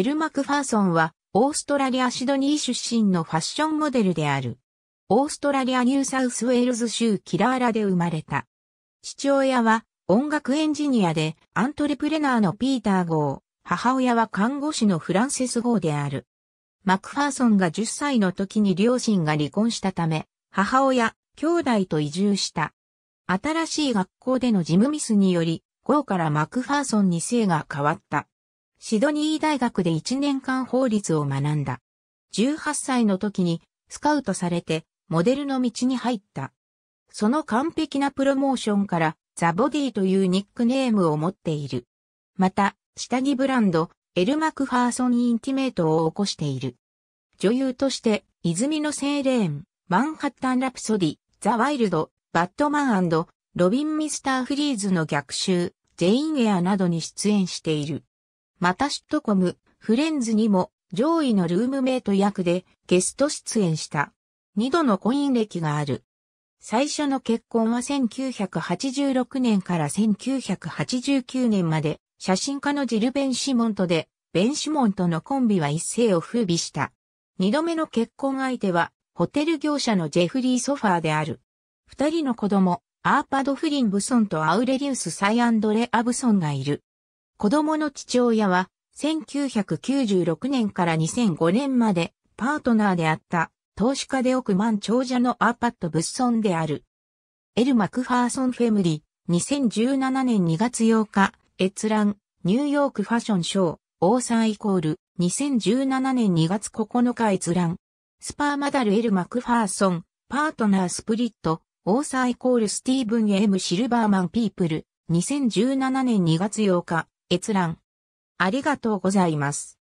エル・マクファーソンは、オーストラリア・シドニー出身のファッションモデルである。オーストラリア・ニューサウスウェールズ州キラーラで生まれた。父親は音楽エンジニアでアントレプレナーのピーター号、母親は看護師のフランセス号である。マクファーソンが10歳の時に両親が離婚したため、母親、兄弟と移住した。新しい学校での事務ミスにより、号からマクファーソンに姓が変わった。シドニー大学で1年間法律を学んだ。18歳の時にスカウトされてモデルの道に入った。その完璧なプロモーションからザ・ボディというニックネームを持っている。また、下着ブランド、エルマクファーソン・インティメートを起こしている。女優として、泉のセイレーン、マンハッタン・ラプソディ、ザ・ワイルド、バットマンロビン・ミスター・フリーズの逆襲、ジェイン・エアなどに出演している。またシットコム、フレンズにも上位のルームメイト役でゲスト出演した。二度の婚姻歴がある。最初の結婚は1986年から1989年まで写真家のジル・ベン・シモンとで、ベン・シモンとのコンビは一世を風靡した。二度目の結婚相手は、ホテル業者のジェフリー・ソファーである。二人の子供、アーパド・フリンブソンとアウレリウス・サイアンドレ・アブソンがいる。子供の父親は、1996年から2005年までパートナーであった投資家で億万長者のアーパット・ブッソンである。エル・マクファーソン・フェムリー、2017年2月8日、閲覧、ニューヨークファッションショー、オーサーイコール、2017年2月9日閲覧、スパーマダル・エル・マクファーソン、パートナー・スプリット、オーサーイコール・スティーブン・エム・シルバーマン・ピープル、2017年2月8日、閲覧。ありがとうございます。